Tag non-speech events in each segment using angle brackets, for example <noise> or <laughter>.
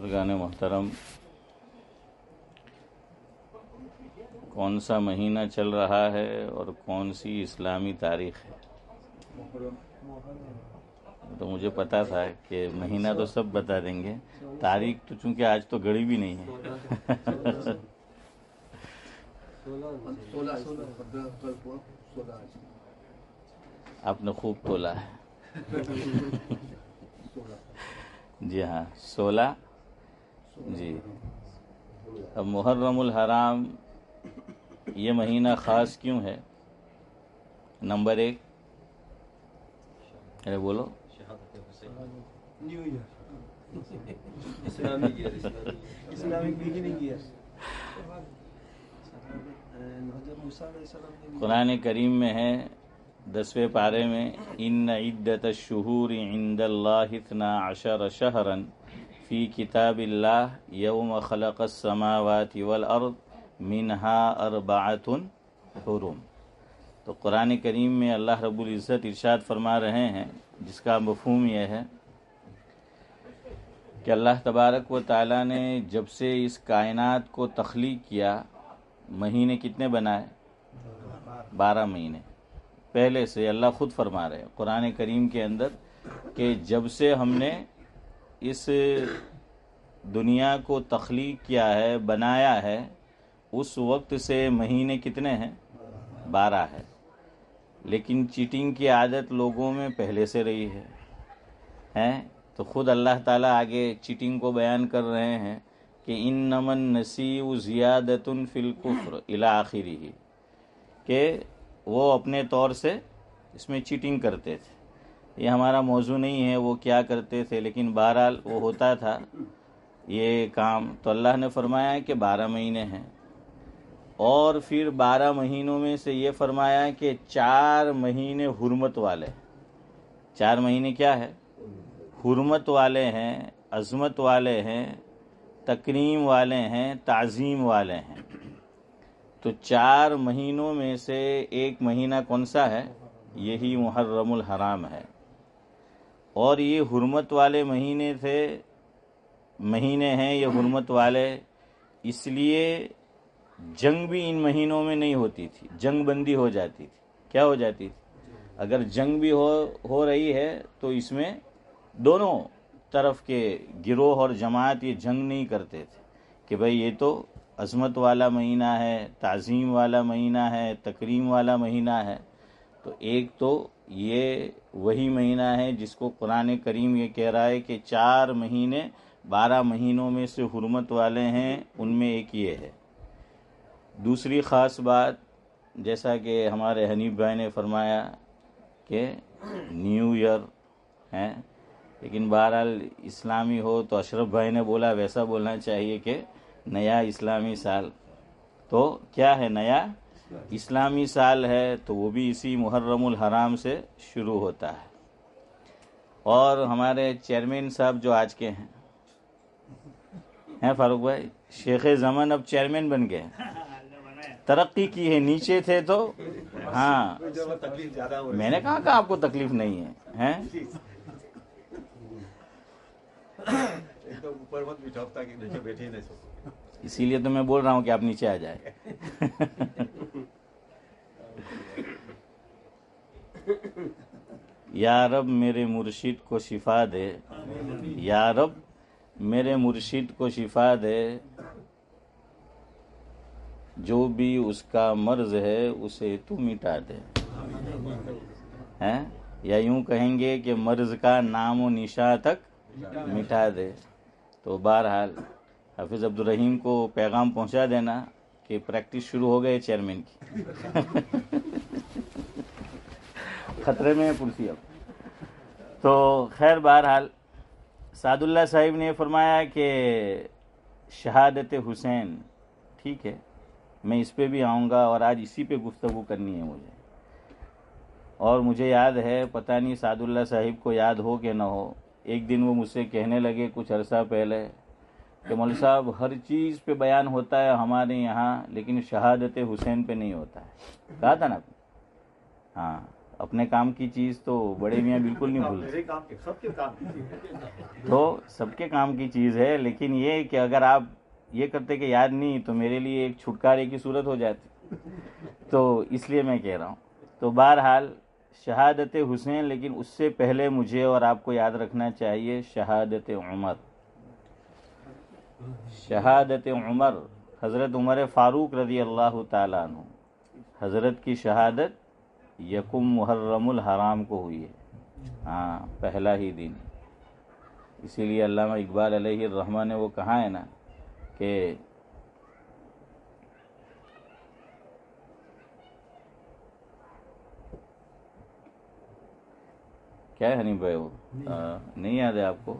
बुजुर्गान मोहतरम कौन सा महीना चल रहा है और कौन सी इस्लामी तारीख है तो मुझे पता था कि महीना तो सब बता देंगे तारीख तो चूंकि आज तो घड़ी भी नहीं है आपने खूब तोला है जी हाँ सोलह जी अब मुहर्रम हराम ये महीना ख़ास क्यों है नंबर एक अरे बोलो कुरान करीम में है दसवें पारे में इन इद्दत शहूर इंदल्लाहितना अशर शहरन फ़ी किताब यौम खलक समावत वल अर्द मिनहा अरबातन हुरुम तो कुरान करीम में अल्लाह रब्बुल इज़्ज़त इरशाद फरमा रहे हैं जिसका मफहम यह है कि अल्लाह तबारक व ताली ने जब से इस कायनात को तख्लीक किया महीने कितने बनाए बारह महीने पहले से अल्लाह ख़ुद फरमा रहे हैं कुरान करीम के अंदर कि जब से हमने इस दुनिया को तख्लीक किया है बनाया है उस वक्त से महीने कितने हैं बारह है लेकिन चीटिंग की आदत लोगों में पहले से रही है हैं तो खुद अल्लाह ताला आगे चीटिंग को बयान कर रहे हैं कि इन नमन नसीव ज़ियादतन फ़िलकुफ़्र इला आखिरी के वो अपने तौर से इसमें चीटिंग करते थे ये हमारा मौजू नहीं है वो क्या करते थे लेकिन बहरहाल वो होता था ये काम तो अल्लाह ने फरमाया कि बारह महीने हैं और फिर बारह महीनों में से ये फरमाया कि चार महीने हुरमत वाले चार महीने क्या है हुरमत वाले हैं अजमत वाले हैं तकरीम वाले हैं ताज़ीम वाले हैं तो चार महीनों में से एक महीना कौन सा है यही मुहर्रमुल हराम है और ये हरमत वाले महीने थे महीने हैं ये हरमत वाले इसलिए जंग भी इन महीनों में नहीं होती थी जंग बंदी हो जाती थी क्या हो जाती थी अगर जंग भी हो हो रही है तो इसमें दोनों तरफ के गिरोह और जमात ये जंग नहीं करते थे कि भाई ये तो अजमत वाला महीना है तज़ीम वाला महीना है तकरीम वाला महीना है तो एक तो ये वही महीना है जिसको कुरान करीम ये कह रहा है कि चार महीने बारह महीनों में से हरमत वाले हैं उनमें एक ये है दूसरी ख़ास बात जैसा कि हमारे हनीफ भाई ने फरमाया कि न्यू ईयर है लेकिन बहरहाल इस्लामी हो तो अशरफ भाई ने बोला वैसा बोलना चाहिए कि नया इस्लामी साल तो क्या है नया इस्लामी साल है तो वो भी इसी मुहर्रमुल हराम से शुरू होता है और हमारे चेयरमैन साहब जो आज के हैं हैं फारूक भाई शेख जमन अब चेयरमैन बन गए तरक्की की है नीचे थे तो हाँ मैंने कहा कहा आपको तकलीफ नहीं है हैं इसीलिए तो मैं बोल रहा हूँ कि आप नीचे आ जाए <laughs> या रब मेरे मुर्शिद को शिफा दे या रब मेरे मुर्शिद को शिफा दे जो भी उसका मर्ज है उसे तू मिटा दे हैं या यूं कहेंगे कि मर्ज का नाम और निशा तक मिटा दे तो बहरहाल हाफिज़ रहीम को पैगाम पहुंचा देना कि प्रैक्टिस शुरू हो गए चेयरमैन की <laughs> खतरे में है कुर्सी अब तो खैर बहरहाल सादुल्ला साहिब ने फरमाया कि शहादत हुसैन ठीक है मैं इस पे भी आऊँगा और आज इसी पे गुफ्तु करनी है मुझे और मुझे याद है पता नहीं सादुल्ला साहिब को याद हो कि ना हो एक दिन वो मुझसे कहने लगे कुछ अरसा पहले कि मौल साहब हर चीज़ पे बयान होता है हमारे यहाँ लेकिन शहादत हुसैन पे नहीं होता है कहा था ना हाँ अपने काम की चीज़ तो बड़े मियाँ बिल्कुल नहीं भूलते तो सबके काम की चीज़ है लेकिन ये कि अगर आप ये करते कि याद नहीं तो मेरे लिए एक छुटकारे की सूरत हो जाती तो इसलिए मैं कह रहा हूँ तो बहरहाल शहादत हुसैन लेकिन उससे पहले मुझे और आपको याद रखना चाहिए शहादत उमर शहादत उमर हज़रत उमर फ़ारूक रजी अल्लाह तजरत हज़रत की शहादत यकुम मुहर्रमुल हराम को हुई है हाँ पहला ही दिन इसीलिए अल्लाह इकबाल रहमान ने वो कहा है ना कि क्या है हनी भाई वो नहीं याद है आपको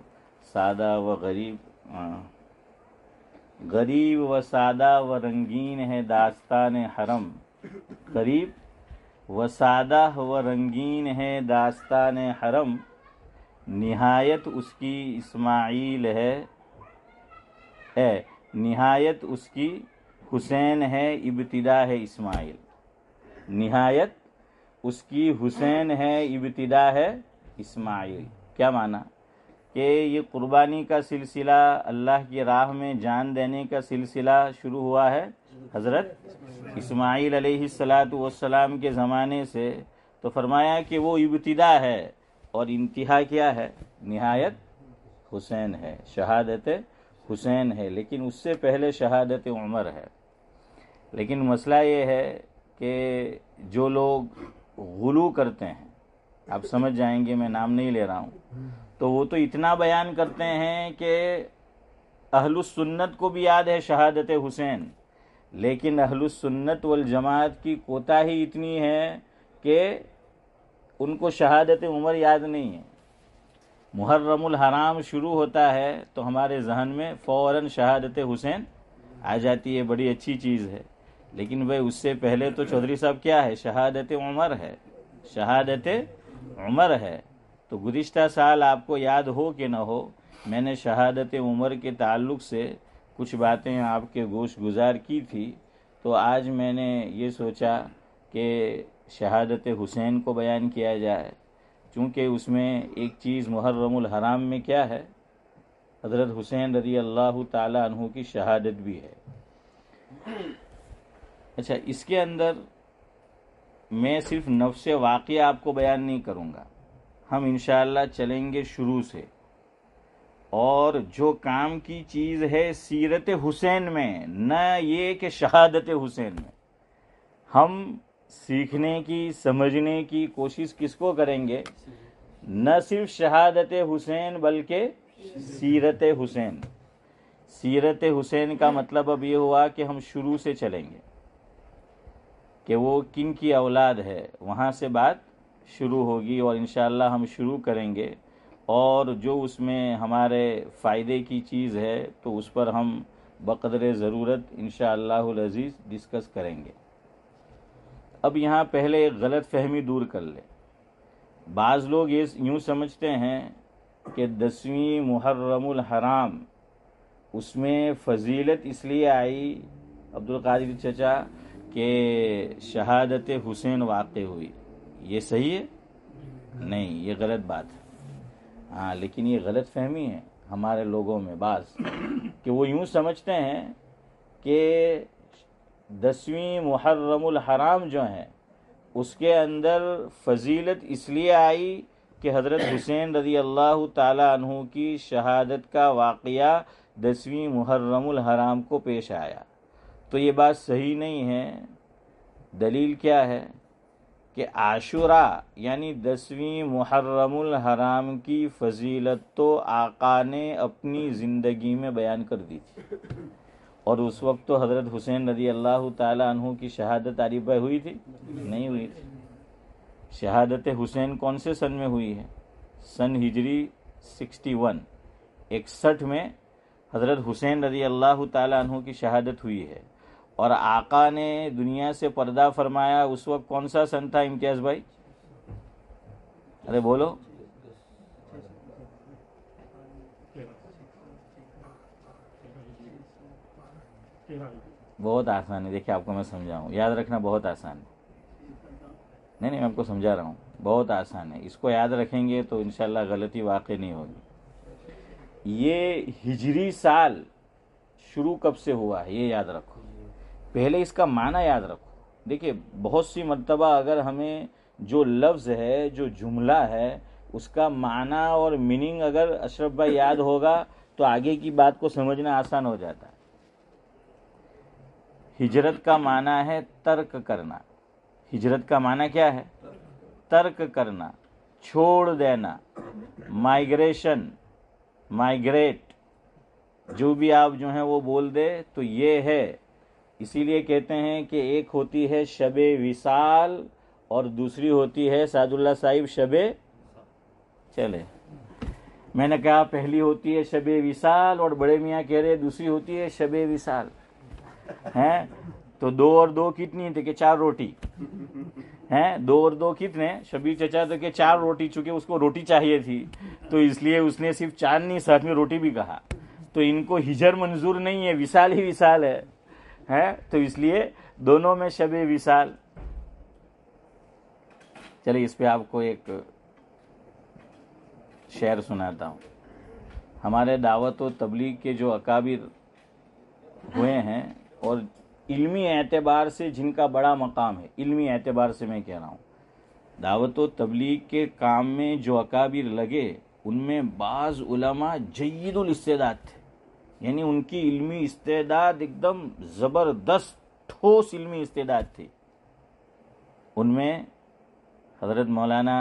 सादा व गरीब हाँ। गरीब व सादा व रंगीन है दास्तान हरम गरीब व सादा व रंगीन है दास्तान हरम नहायत उसकी इस्माइल है ए नहायत उसकी हुसैन है इब्तिदा है इस्माइल नहायत उसकी हुसैन है इब्तिदा है इस्माइल क्या माना कि ये कुर्बानी का सिलसिला अल्लाह की राह में जान देने का सिलसिला शुरू हुआ है हज़रत इसमाइल सलाम के ज़माने से तो फरमाया कि वो इब्तदा है और इंतहा क्या है नहायत हुसैन है शहादत हुसैन है लेकिन उससे पहले शहादत उमर है लेकिन मसला ये है कि जो लोग गुलू करते हैं आप समझ जाएंगे मैं नाम नहीं ले रहा हूँ तो वो तो इतना बयान करते हैं कि अहलुसन्नत को भी याद है शहादत हुसैन लेकिन अहलुसन्नत वल जमात की कोताही इतनी है कि उनको शहादत उमर याद नहीं है मुहर्रमुल हराम शुरू होता है तो हमारे जहन में फ़ौर शहादत हुसैन आ जाती है बड़ी अच्छी चीज़ है लेकिन भाई उससे पहले तो चौधरी साहब क्या है शहादत उमर है शहादत उमर है तो गुज्त साल आपको याद हो कि न हो मैंने शहादत उमर के ताल्लुक से कुछ बातें आपके गोश गुजार की थी तो आज मैंने ये सोचा कि शहादत हुसैन को बयान किया जाए चूँकि उसमें एक चीज़ मुहर्रमुल हराम में क्या है हज़रत हुसैन रजी अल्लाह तु की शहादत भी है अच्छा इसके अंदर मैं सिर्फ नफ्स वाक़ आपको बयान नहीं करूँगा हम इन चलेंगे शुरू से और जो काम की चीज़ है सीरत हुसैन में न ये कि शहादत हुसैन में हम सीखने की समझने की कोशिश किसको करेंगे न सिर्फ शहादत हुसैन बल्कि सीरत हुसैन सीरत हुसैन का मतलब अब ये हुआ कि हम शुरू से चलेंगे कि वो किन की औलाद है वहाँ से बात शुरू होगी और इन हम शुरू करेंगे और जो उसमें हमारे फ़ायदे की चीज़ है तो उस पर हम बकदर ज़रूरत इन शज़ीज़ डिस्कस करेंगे अब यहाँ पहले एक गलत फहमी दूर कर ले बाज़ लोग ये यूँ समझते हैं कि दसवीं मुहर्रमुल हराम उसमें फजीलत इसलिए आई अब्दुल कादिर चचा के शहादत हुसैन वाक़ हुई ये सही है हम्म। नहीं ये गलत बात है हाँ लेकिन ये गलत फहमी है हमारे लोगों में बास <coughs> कि वो यूँ समझते हैं कि दसवीं मुहर्रमुल हराम जो है उसके अंदर फजीलत इसलिए आई कि हज़रत <coughs> हुसैन रजी अल्लाह तु की शहादत का वाक़ दसवीं मुहर्रमुल हराम को पेश आया तो ये बात सही नहीं है दलील क्या है कि आशुरा यानी दसवीं मुहर्रमुल हराम की फजीलत तो आका ने अपनी ज़िंदगी में बयान कर दी थी और उस वक्त तो हज़रत हुसैन रजी अल्लाह तु की शहादत आरिबा हुई थी नहीं हुई थी शहादत हुसैन कौन से सन में हुई है सन हिजरी 61 इकसठ में हज़रत हुसैन रजी अल्लाह तु की शहादत हुई है और आका ने दुनिया से पर्दा फरमाया उस वक्त कौन सा सन था इम्तियाज भाई अरे बोलो बहुत आसान है देखिए आपको मैं समझाऊँ याद रखना बहुत आसान है नहीं नहीं मैं आपको समझा रहा हूँ बहुत आसान है इसको याद रखेंगे तो इनशाला गलती वाकई नहीं होगी ये हिजरी साल शुरू कब से हुआ है ये याद रखो पहले इसका माना याद रखो देखिए बहुत सी मरतबा अगर हमें जो लफ्ज़ है जो जुमला है उसका माना और मीनिंग अगर अशरफ भाई याद होगा तो आगे की बात को समझना आसान हो जाता है हिजरत का माना है तर्क करना हिजरत का माना क्या है तर्क करना छोड़ देना माइग्रेशन माइग्रेट जो भी आप जो है वो बोल दे तो ये है इसीलिए कहते हैं कि एक होती है शब विशाल और दूसरी होती है सादुल्ला साहिब शब चले मैंने कहा पहली होती है शब विशाल और बड़े मियाँ कह रहे दूसरी होती है शब विशाल हैं तो दो और दो कितनी थे कि चार रोटी हैं दो और दो कितने शबीर चचा तो के चार रोटी चूंकि उसको रोटी चाहिए थी तो इसलिए उसने सिर्फ चार नहीं साथ में रोटी भी कहा तो इनको हिजर मंजूर नहीं है विशाल ही विशाल है है तो इसलिए दोनों में शब विशाल चलिए इस पे आपको एक शेर सुनाता हूँ हमारे दावत व तबलीग के जो अकाबिर हुए हैं और इल्मी एतबार से जिनका बड़ा मकाम है इल्मी एतबार से मैं कह रहा हूँ दावत व तबलीग के काम में जो अकाबिर लगे उनमें बाज़ उलमा जयदुल थे यानी उनकी इल्मी इस्तेदाद एकदम ज़बरदस्त ठोस इल्मी इस्तेदाद थी उनमें हज़रत मौलाना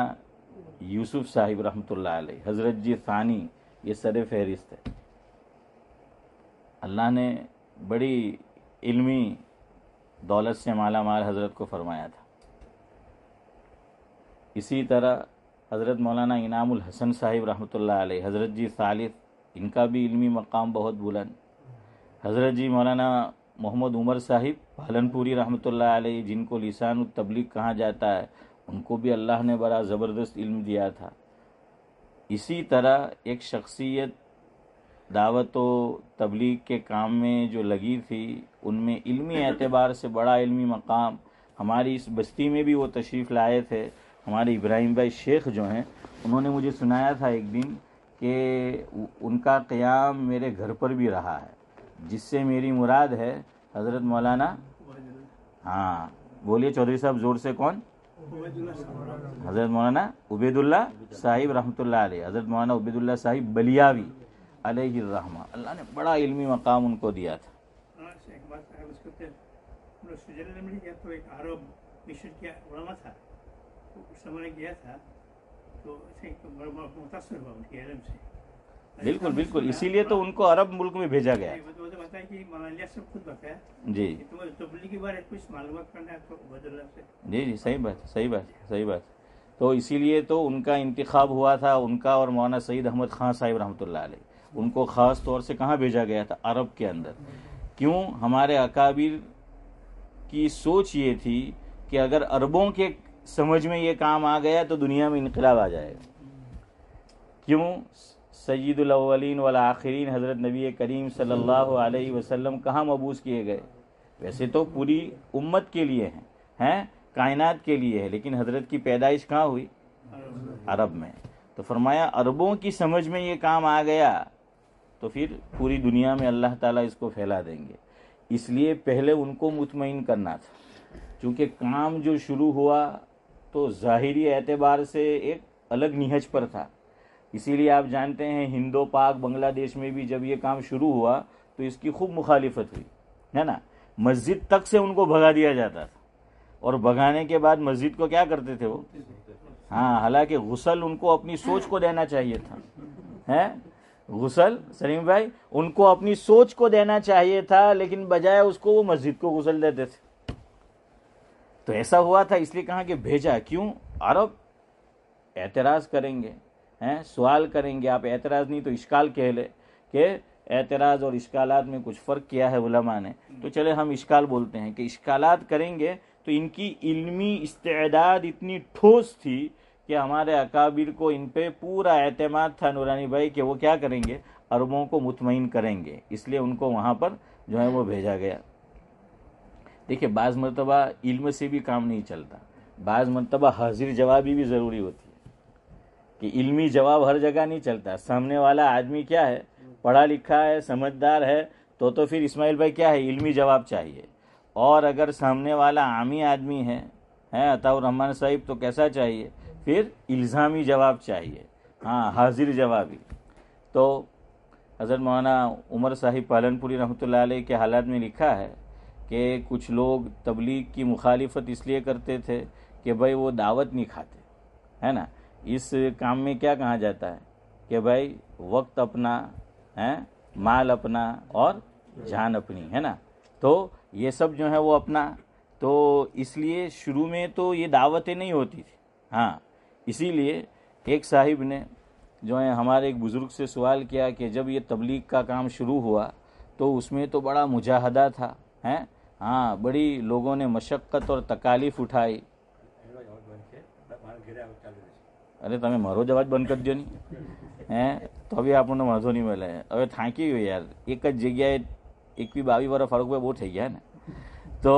यूसुफ साहिब रहमतुल्लाह अलैह हज़रत जी सानी ये सर फहरिस्त है अल्लाह ने बड़ी इल्मी दौलत से माला माल हज़रत को फरमाया था इसी तरह हज़रत मौलाना इनामुल हसन साहिब रहमतुल्लाह अलैह हज़रत जी सालिस इनका भी इल्मी मकाम बहुत बुलंद हज़रत जी मौलाना मोहम्मद उमर साहिब पालनपुरी रहमत आलही जिनको लिसान तबलीग कहा जाता है उनको भी अल्लाह ने बड़ा ज़बरदस्त इल्म दिया था इसी तरह एक शख्सियत दावत तबलीग के काम में जो लगी थी उनमें इल्मी एतबार से बड़ा इल्मी मकाम हमारी इस बस्ती में भी वो तशरीफ़ लाए थे हमारे इब्राहिम भाई शेख जो हैं उन्होंने मुझे सुनाया था एक दिन कि उनका क़याम मेरे घर पर भी रहा है जिससे मेरी मुराद है हज़रत मौलाना हाँ बोलिए चौधरी साहब ज़ोर से कौन हज़रत मौलाना उबैदुल्ला साहिब रहमतुल्ला आलि हज़रत मौलाना उबैदुल्ला साहिब बलियावी अलहमा अल्लाह ने बड़ा इल्मी मकाम उनको दिया था अच्छा, तो में गया तो एक अरब मिशन किया था तो उस समय गया था तो तो बिल्कुल बिल्कुल इसीलिए तो उनको अरब मुल्क में भेजा गया जी तो जी जी सही बात सही बात सही बात तो इसीलिए तो उनका इंतखब हुआ था उनका और मौना सईद अहमद खान साहिब रहमत उनको ख़ास तौर से कहाँ भेजा गया था अरब के अंदर क्यों हमारे अकाबिर की सोच ये थी कि अगर अरबों के समझ में ये काम आ गया तो दुनिया में इनकलाब आ जाएगा क्यों सैदुलवलिन वाल आखिरीन हज़रत नबी करीम सल्लल्लाहु अलैहि वसल्लम कहाँ मबूस किए गए वैसे तो पूरी उम्मत के लिए हैं हैं कायनात के लिए है लेकिन हज़रत की पैदाइश कहाँ हुई अरब में तो फरमाया अरबों की समझ में ये काम आ गया तो फिर पूरी दुनिया में अल्लाह ताला इसको फैला देंगे इसलिए पहले उनको मुतमिन करना था क्योंकि काम जो शुरू हुआ तो ज़ाहरी एतबार से एक अलग निहज पर था इसीलिए आप जानते हैं हिंदो पाक बांग्लादेश में भी जब ये काम शुरू हुआ तो इसकी खूब मुखालिफत हुई है ना मस्जिद तक से उनको भगा दिया जाता था और भगाने के बाद मस्जिद को क्या करते थे वो हाँ हालांकि गसल उनको अपनी सोच को देना चाहिए था है गुसल सलीम भाई उनको अपनी सोच को देना चाहिए था लेकिन बजाय उसको वो मस्जिद को गुसल देते थे तो ऐसा हुआ था इसलिए कहा कि भेजा क्यों अरब एतराज़ करेंगे हैं सवाल करेंगे आप एतराज़ नहीं तो इश्काल कह ले के एतराज़ और इश्कालात में कुछ फ़र्क किया है उलमा ने तो चले हम इश्काल बोलते हैं कि इश्कालात करेंगे तो इनकी इल्मी इस्तेदाद इतनी ठोस थी कि हमारे अकाबिर को इन पर पूरा अहतमाद था नूरानी भाई कि वो क्या करेंगे अरबों को मुतमिन करेंगे इसलिए उनको वहाँ पर जो है वो भेजा गया देखिए बाज़ मरतबा इल्म से भी काम नहीं चलता बाज़ मरतबा हाजिर जवाबी भी ज़रूरी होती है कि इल्मी जवाब हर जगह नहीं चलता सामने वाला आदमी क्या है पढ़ा लिखा है समझदार है तो तो फिर इस्माइल भाई क्या है इल्मी जवाब चाहिए और अगर सामने वाला आमी आदमी है हैं अताउररहमान साहिब तो कैसा चाहिए फिर इल्ज़ामी जवाब चाहिए हाँ हाजिर जवाबी तो हज़रत मौलाना उमर साहिब पालनपुरी रहमत के हालात में लिखा है कि कुछ लोग तबलीग की मुखालिफत इसलिए करते थे कि भाई वो दावत नहीं खाते है ना इस काम में क्या कहा जाता है कि भाई वक्त अपना है माल अपना और जान अपनी है ना तो ये सब जो है वो अपना तो इसलिए शुरू में तो ये दावतें नहीं होती थी हाँ इसीलिए एक साहिब ने जो है हमारे एक बुज़ुर्ग से सवाल किया कि जब ये तबलीग का काम शुरू हुआ तो उसमें तो बड़ा मुजाहदा था हैं હા बड़ी લોકોને મશક્કત मशक्क़त તકાલીફ ઉઠાઈ અરે તમે મારો જ બંધ કરી દો ને હે તો બી આપણને વાંધો નહીં મળે હવે થાંકી ગયો યાર એક જ જગ્યાએ એકવી બાવી વર્ષ ફારૂકભાઈ બહુ થઈ ગયા ને તો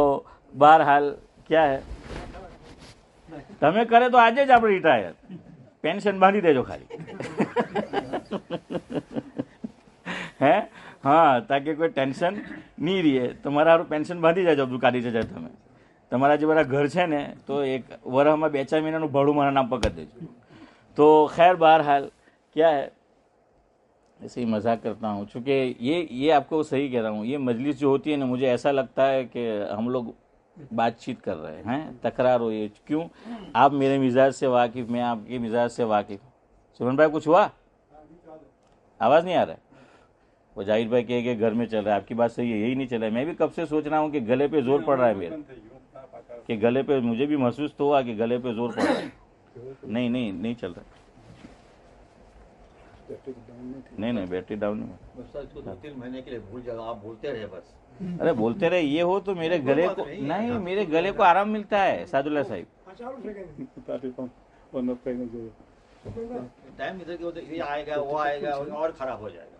બાર હાલ ક્યાં હે તમે કરે તો આજે જ આપણે રિટાયર પેન્શન બાંધી દેજો ખાલી હે હા તાકે કોઈ ટેન્શન નહીં રહે તમારા સારું પેન્શન બાંધી જાય દુકાની જતા તમે તમારા જે બધા ઘર છે ને તો એક વરહમાં બે ચાર મહિનાનું ભાડું મારા નામ પકડ દેજો તો ખેર બહાર હાલ ક્યાં હૈ ऐसे ही मजाक करता हूँ चूँकि ये ये आपको सही कह रहा हूँ ये मजलिस जो होती है ना मुझे ऐसा लगता है कि हम लोग बातचीत कर रहे हैं तकरार हो ये क्यों आप मेरे मिजाज से वाकिफ़ मैं आपके मिजाज से वाकिफ़ सुमन भाई कुछ हुआ आवाज़ नहीं आ रहा है वो जाहिर भाई कहे कि घर में चल रहा है आपकी बात सही है यही नहीं चल रहा है मैं भी कब से सोच रहा हूँ कि गले पे जोर पड़ रहा है मेरे कि गले पे मुझे भी महसूस तो हुआ कि गले पे जोर पड़ रहा है नहीं नहीं नहीं चल रहा नहीं नहीं बैटरी डाउन नहीं तीन महीने के लिए भूल जाओ आप बोलते रहे बस अरे बोलते रहे ये हो तो मेरे गले को नहीं मेरे तो गले को आराम मिलता है सादुल्ला साहिब टाइम इधर के आएगा वो आएगा और खराब हो जाएगा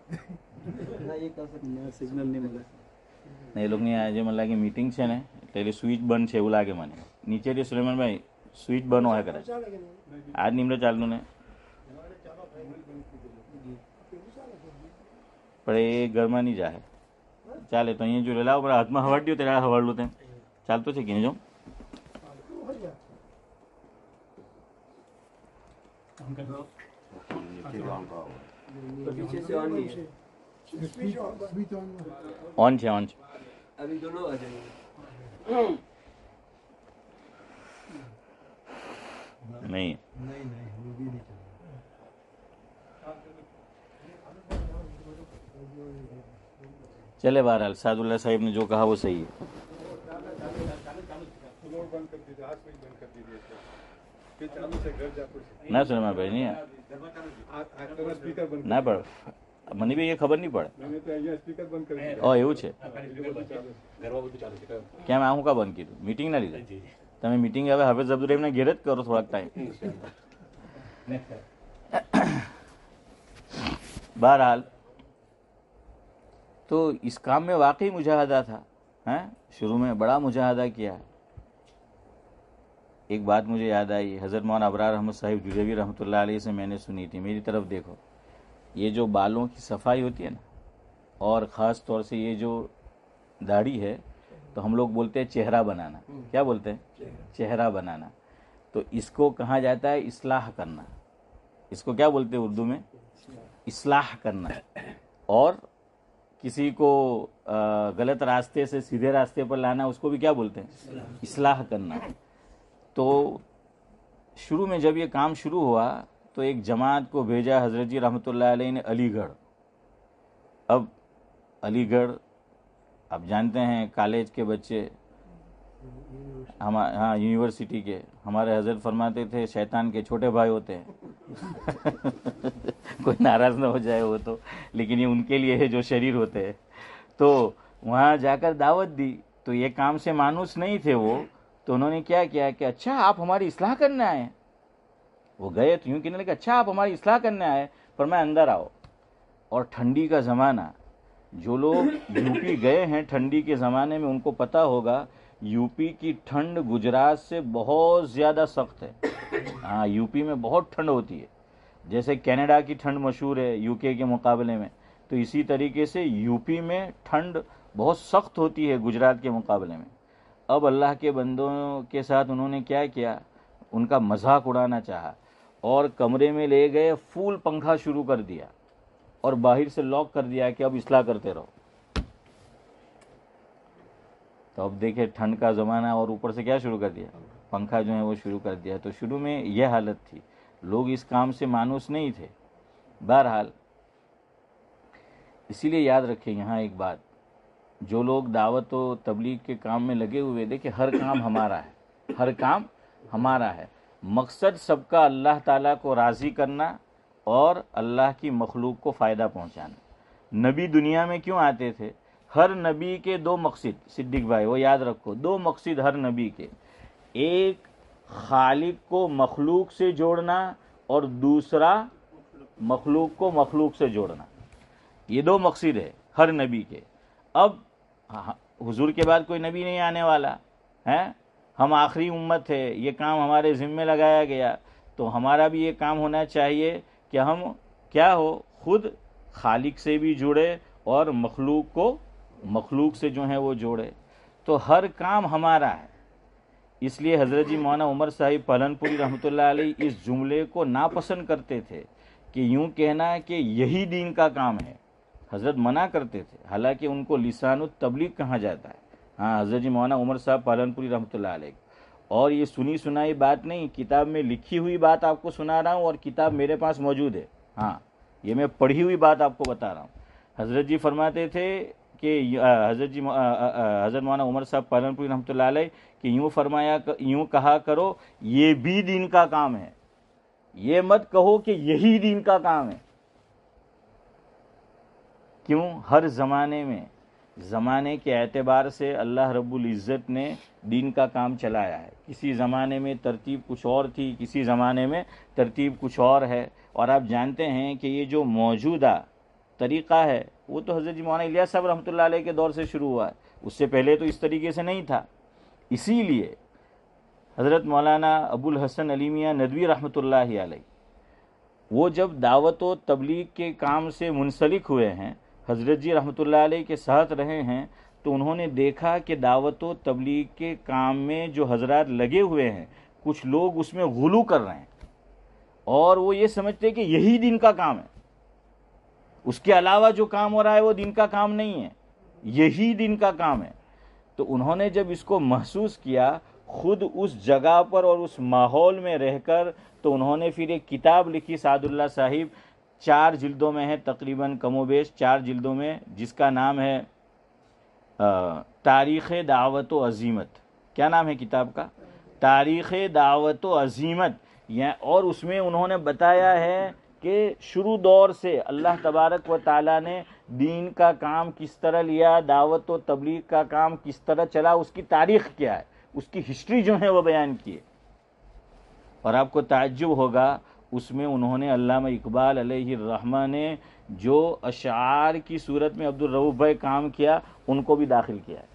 ને એ લોકોની આજે મને લાગે મીટિંગ છે ને એટલે સ્વિચ બંધ છે એવું લાગે મને નીચે નીચેથી સુલેમાનભાઈ સ્વિચ બંધ હોય કદાચ આજ નિમડે ચાલનું ને પણ એ ઘરમાં નહીં જાય ચાલે તો અહીંયા જો લાવો પણ હાથમાં હવાડ્યું ત્યારે હવાડલું તેમ ચાલતું છે કે જો અંકલ ऑन छे ऑन अभी दोनों आ जाएंगे नहीं नहीं नहीं वो भी नहीं चले बहरहाल सादुल्ला साहिब ने जो कहा वो सही है ना सुना भाई नहीं ना पढ़ મને ભી એ ખબર નહિ પડે મેને તો આ સ્પીકર બંધ કરી ઓ એવું છે ઘરવાળો બધું ચાલે છે કે કે મા હું કા બંધ કીધું મીટિંગ ના લીધા તમે મીટિંગ આવે હવે જબ તુ એમને ગેરેટ કરો થોડાક ટાઈમ નેક્સ્ટ બરાહાલ તો ઇસ કામ મે વાક્ય મુજાહદા થા હે શુરુ મે બડા મુજાહદા કિયા એક વાત મુજે યાદ આઈ હઝરમાન અબરાર अहमद સાહેબ જુદેવી રહેમતુલ્લાહ અલી સે મેને સુની થી મેરી તરફ દેખો ये जो बालों की सफाई होती है ना और ख़ास तौर से ये जो दाढ़ी है तो हम लोग बोलते हैं चेहरा बनाना हम्म। क्या बोलते हैं चेहरा बनाना तो इसको कहा जाता है इसलाह करना इसको क्या बोलते हैं उर्दू में इसलाह करना और किसी को गलत रास्ते से सीधे रास्ते पर लाना उसको भी क्या बोलते हैं इसलाह करना तो शुरू में जब ये काम शुरू हुआ तो एक जमात को भेजा हजरत जी रहमत ने अलीगढ़ अब अलीगढ़ आप जानते हैं कॉलेज के बच्चे हम हाँ यूनिवर्सिटी के हमारे हजरत फरमाते थे शैतान के छोटे भाई होते हैं <laughs> कोई नाराज़ ना हो जाए वो तो लेकिन ये उनके लिए है जो शरीर होते हैं तो वहाँ जाकर दावत दी तो ये काम से मानूस नहीं थे वो तो उन्होंने क्या किया कि अच्छा आप हमारी इसलाह करने आए हैं वो गए तो यूँ कहने लगे अच्छा आप हमारी इसलाह करने आए पर मैं अंदर आओ और ठंडी का ज़माना जो लोग यूपी गए हैं ठंडी के ज़माने में उनको पता होगा यूपी की ठंड गुजरात से बहुत ज़्यादा सख्त है हाँ यूपी में बहुत ठंड होती है जैसे कनाडा की ठंड मशहूर है यूके के मुकाबले में तो इसी तरीके से यूपी में ठंड बहुत सख्त होती है गुजरात के मुकाबले में अब अल्लाह के बंदों के साथ उन्होंने क्या किया उनका मजाक उड़ाना चाहा और कमरे में ले गए फूल पंखा शुरू कर दिया और बाहर से लॉक कर दिया कि अब इसलाह करते रहो तो अब देखे ठंड का ज़माना और ऊपर से क्या शुरू कर दिया पंखा जो है वो शुरू कर दिया तो शुरू में यह हालत थी लोग इस काम से मानूस नहीं थे बहरहाल इसीलिए याद रखे यहाँ एक बात जो लोग दावत व तबलीग के काम में लगे हुए देखे हर काम हमारा है हर काम हमारा है मकसद सबका अल्लाह ताला को राज़ी करना और अल्लाह की मखलूक को फ़ायदा पहुंचाना नबी दुनिया में क्यों आते थे हर नबी के दो मकसद सिद्दीक भाई वो याद रखो दो मकसद हर नबी के एक खालिक को मखलूक से जोड़ना और दूसरा मखलूक को मखलूक से जोड़ना ये दो मकसद है हर नबी के अब हाँ, हाँ, हुजूर के बाद कोई नबी नहीं आने वाला है हम आखिरी उम्मत है ये काम हमारे ज़िम्मे लगाया गया तो हमारा भी ये काम होना चाहिए कि हम क्या हो खुद खालिक से भी जुड़े और मखलूक को मखलूक से जो है वो जोड़े तो हर काम हमारा है इसलिए हजरत जी मौना उमर साहिब पलनपुरी रहमत इस जुमले को नापसंद करते थे कि यूं कहना है कि यही दीन का काम है हजरत मना करते थे हालांकि उनको लिसान तबलीग कहा जाता है हाँ हज़रत जी मौना उमर साहब पालनपुरी रहमत और ये सुनी सुनाई बात नहीं किताब में लिखी हुई बात आपको सुना रहा हूँ और किताब मेरे पास मौजूद है हाँ ये मैं पढ़ी हुई बात आपको बता रहा हूँ हज़रत जी फरमाते थे कि हज़रत जी हज़रत मौना उमर साहब पालनपुरी रहमत कि यूँ फरमाया यूँ कहा करो ये भी दिन का काम है ये मत कहो कि यही दिन का काम है क्यों हर ज़माने में ज़माने के एतबार से अल्लाह रब्बुल इज़्ज़त ने दीन का काम चलाया है किसी ज़माने में तरतीब कुछ और थी किसी ज़माने में तरतीब कुछ और है और आप जानते हैं कि ये जो मौजूदा तरीक़ा है वो तो हज़रत मौलाना इलिया साहब रहमतुल्लाह अलैह के दौर से शुरू हुआ है उससे पहले तो इस तरीके से नहीं था इसीलिए हज़रत मौलाना अबुल हसन अली मियाँ नदवी रहमतुल्लाह अलैह वो जब दावत व तबलीग के काम से मुनसलिक हुए हैं हजरत जी रहमत के साथ रहे हैं तो उन्होंने देखा कि दावत तबलीग के काम में जो हजरात लगे हुए हैं कुछ लोग उसमें गुलू कर रहे हैं और वो ये समझते हैं कि यही दिन का काम है उसके अलावा जो काम हो रहा है वो दिन का काम नहीं है यही दिन का काम है तो उन्होंने जब इसको महसूस किया खुद उस जगह पर और उस माहौल में रहकर तो उन्होंने फिर एक किताब लिखी सादुल्ला साहिब चार जिल्दों में है तकरीबन कमोबेश चार जिल्दों में जिसका नाम है तारीख़ दावत अजीमत क्या नाम है किताब का तारीख़ दावत अजीमत या और उसमें उन्होंने बताया है कि शुरू दौर से अल्लाह तबारक व ताला ने दीन का काम किस तरह लिया दावत व तबलीग का काम किस तरह चला उसकी तारीख़ क्या है उसकी हिस्ट्री जो है वह बयान किए और आपको ताज्जुब होगा उसमें उन्होंने अल्लामा इकबाल रहमा ने जो अशार की सूरत में अब्दुलरऊ भाई काम किया उनको भी दाखिल किया है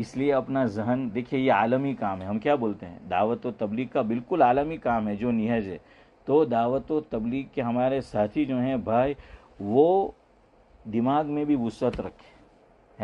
इसलिए अपना जहन देखिए ये आलमी काम है हम क्या बोलते हैं दावत व तबलीग का बिल्कुल आलमी काम है जो निहज है तो दावत व तबलीग के हमारे साथी जो हैं भाई वो दिमाग में भी वसत रखें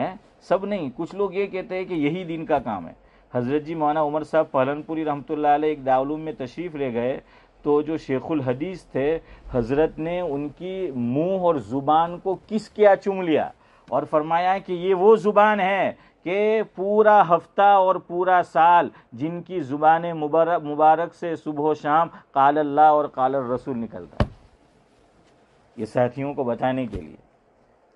हैं सब नहीं कुछ लोग ये कहते हैं कि यही दिन का काम है हज़रत जी मौना उमर साहब पहलनपुरी रहमत एक दावलूम में तशरीफ़ ले गए तो जो शेखुल हदीस थे हज़रत ने उनकी मुंह और ज़ुबान को किस किया चुम लिया और फरमाया कि ये वो ज़ुबान है कि पूरा हफ्ता और पूरा साल जिनकी ज़ुबान मुबारक मुबारक से सुबह शाम काल अल्लाह और काल रसूल निकलता है ये साथियों को बताने के लिए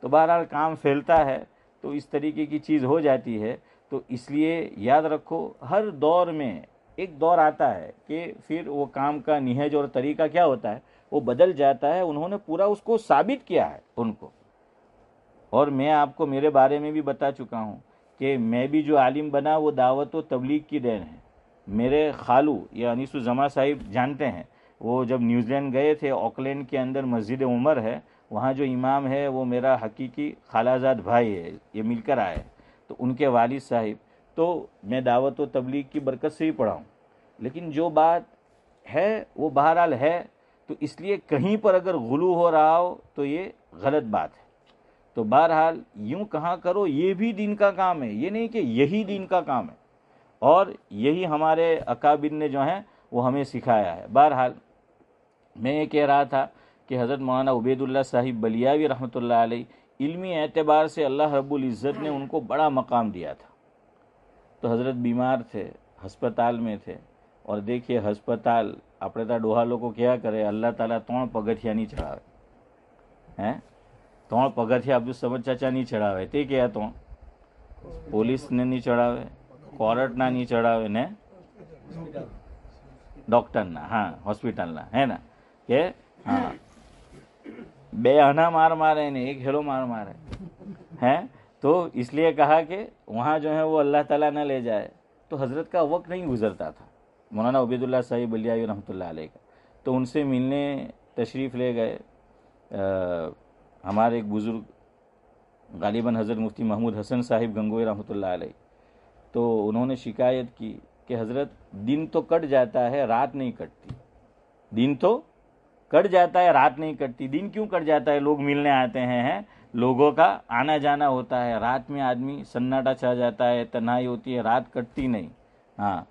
तो बहरहाल काम फैलता है तो इस तरीके की चीज़ हो जाती है तो इसलिए याद रखो हर दौर में एक दौर आता है कि फिर वो काम का निहज और तरीका क्या होता है वो बदल जाता है उन्होंने पूरा उसको साबित किया है उनको और मैं आपको मेरे बारे में भी बता चुका हूँ कि मैं भी जो आलिम बना वो दावत व तबलीग की देन है मेरे खालू या अनिसु जमा साहिब जानते हैं वो जब न्यूजीलैंड गए थे ऑकलैंड के अंदर मस्जिद उमर है वहाँ जो इमाम है वो मेरा हकीकी खालाजाद भाई है ये मिलकर आए तो उनके वालिद साहिब तो मैं दावत व तबलीग की बरकत से ही पढ़ा हूँ लेकिन जो बात है वो बहरहाल है तो इसलिए कहीं पर अगर गुलू हो रहा हो तो ये गलत बात है तो बहरहाल यूँ कहाँ करो ये भी दिन का काम है ये नहीं कि यही दिन का काम है और यही हमारे अकाबिन ने जो है वो हमें सिखाया है बहरहाल मैं ये कह रहा था कि हज़रत मौलाना उबैदुल्ला साहिब बलियावी रहमतुल्लाह अलैह इलमी एतबार से अल्लाह इज़्ज़त ने उनको बड़ा मकाम दिया था तो हज़रत बीमार थे हस्पताल में थे और देखिए हस्पताल अपने तो डोहा को क्या करे अल्लाह ताला तो पगथिया नहीं चढ़ावे हैं तो पगथिया अब्दुल समद चाचा नहीं चढ़ावे ते क्या तो पुलिस ने नहीं चढ़ावे कॉरट ना नहीं चढ़ावे ने डॉक्टर ना हाँ हॉस्पिटल ना है ना के हाँ बे अना मार मारे नहीं एक हेलो मार मारे हैं तो इसलिए कहा कि वहाँ जो है वो अल्लाह ताला न ले जाए तो हज़रत का वक्त नहीं गुजरता था मौलाना उबैदुल्ला साहिब बलिया रहमतुल्लाह अलैह का तो उनसे मिलने तशरीफ़ ले गए आ, हमारे एक बुज़ुर्ग गालिबा हज़रत मुफ्ती महमूद हसन साहिब गंगोई रहमतुल्लाह अलैह तो उन्होंने शिकायत की कि हज़रत दिन तो कट जाता है रात नहीं कटती दिन तो कट जाता है रात नहीं कटती दिन क्यों कट जाता है लोग मिलने आते हैं है? लोगों का आना जाना होता है रात में आदमी सन्नाटा छा जाता है तनाई होती है रात कटती नहीं हाँ